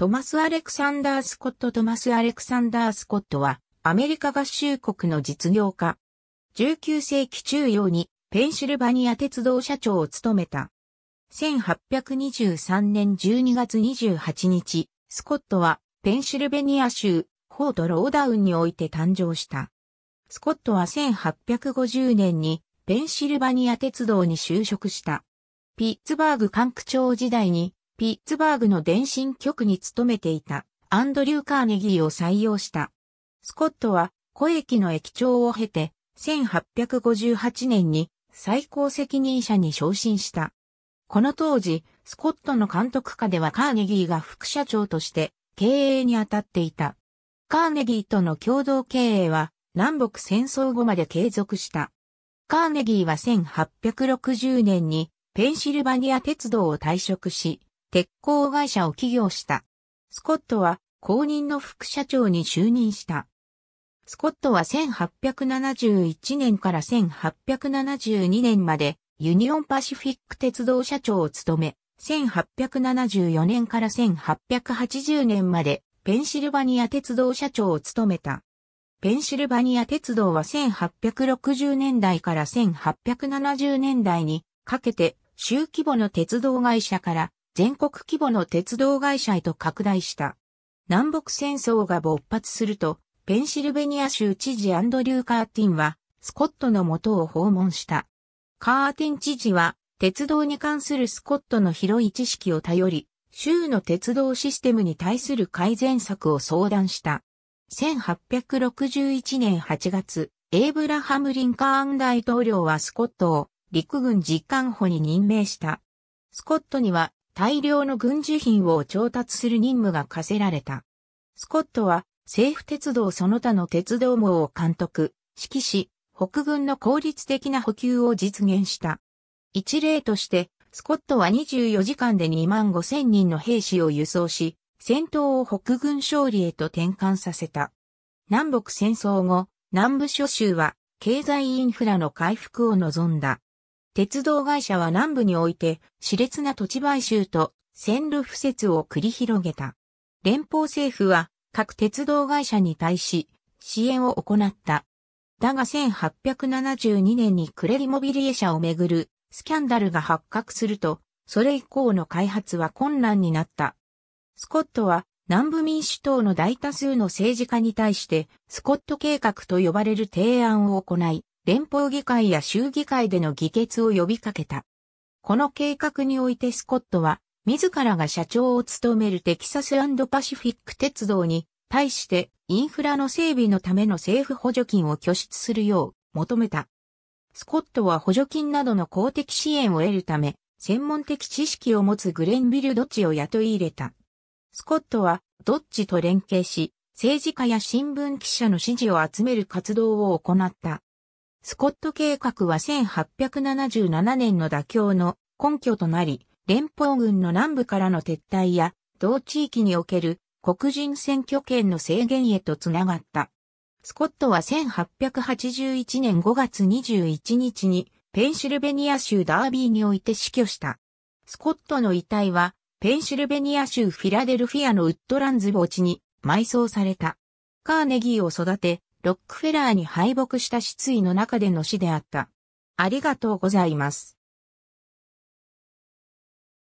トマス・アレクサンダー・スコット・トマス・アレクサンダー・スコットは、アメリカ合衆国の実業家。19世紀中央に、ペンシルバニア鉄道社長を務めた。1823年12月28日、スコットは、ペンシルベニア州、フォート・ローダウンにおいて誕生した。スコットは1850年に、ペンシルバニア鉄道に就職した。ピッツバーグ管区長時代にピッツバーグの電信局に勤めていたアンドリュー・カーネギーを採用した。スコットは、古駅の駅長を経て、1858年に最高責任者に昇進した。この当時、スコットの監督下ではカーネギーが副社長として経営に当たっていた。カーネギーとの共同経営は南北戦争後まで継続した。カーネギーは1860年にペンシルバニア鉄道を退職し、鉄鋼会社を起業した。スコットは公認の副社長に就任した。スコットは1871年から1872年までユニオンパシフィック鉄道社長を務め、1874年から1880年までペンシルバニア鉄道社長を務めた。ペンシルバニア鉄道は1860年代から1870年代にかけて周規模の鉄道会社から全国規模の鉄道会社へと拡大した。南北戦争が勃発すると、ペンシルベニア州知事アンドリュー・カーティンは、スコットの元を訪問した。カーティン知事は、鉄道に関するスコットの広い知識を頼り、州の鉄道システムに対する改善策を相談した。1861年8月、エイブラハム・リンカーン大統領はスコットを陸軍実官補に任命した。スコットには大量の軍需品を調達する任務が課せられた。スコットは、政府鉄道その他の鉄道網を監督、指揮し、北軍の効率的な補給を実現した。一例として、スコットは24時間で2万5千人の兵士を輸送し、戦闘を北軍勝利へと転換させた。南北戦争後、南部諸州は経済インフラの回復を望んだ。鉄道会社は南部において、熾烈な土地買収と線路敷設を繰り広げた。連邦政府は各鉄道会社に対し支援を行った。だが1872年にクレリモビリエ社をめぐるスキャンダルが発覚すると、それ以降の開発は困難になった。スコットは南部民主党の大多数の政治家に対してスコット計画と呼ばれる提案を行い、連邦議会や州議会での議決を呼びかけた。この計画においてスコットは、自らが社長を務めるテキサスパシフィック鉄道に対してインフラの整備のための政府補助金を拠出するよう求めた。スコットは補助金などの公的支援を得るため、専門的知識を持つグレンビル・ドッチを雇い入れた。スコットはドッチと連携し、政治家や新聞記者の支持を集める活動を行った。スコット計画は1877年の妥協の根拠となり、連邦軍の南部からの撤退や、同地域における黒人選挙権の制限へとつながった。スコットは1881年5月21日にペンシルベニア州ダービーにおいて死去した。スコットの遺体はペンシルベニア州フィラデルフィアのウッドランズ墓地に埋葬された。カーネギーを育て、ロックフェラーに敗北した失意の中での死であった。ありがとうございます。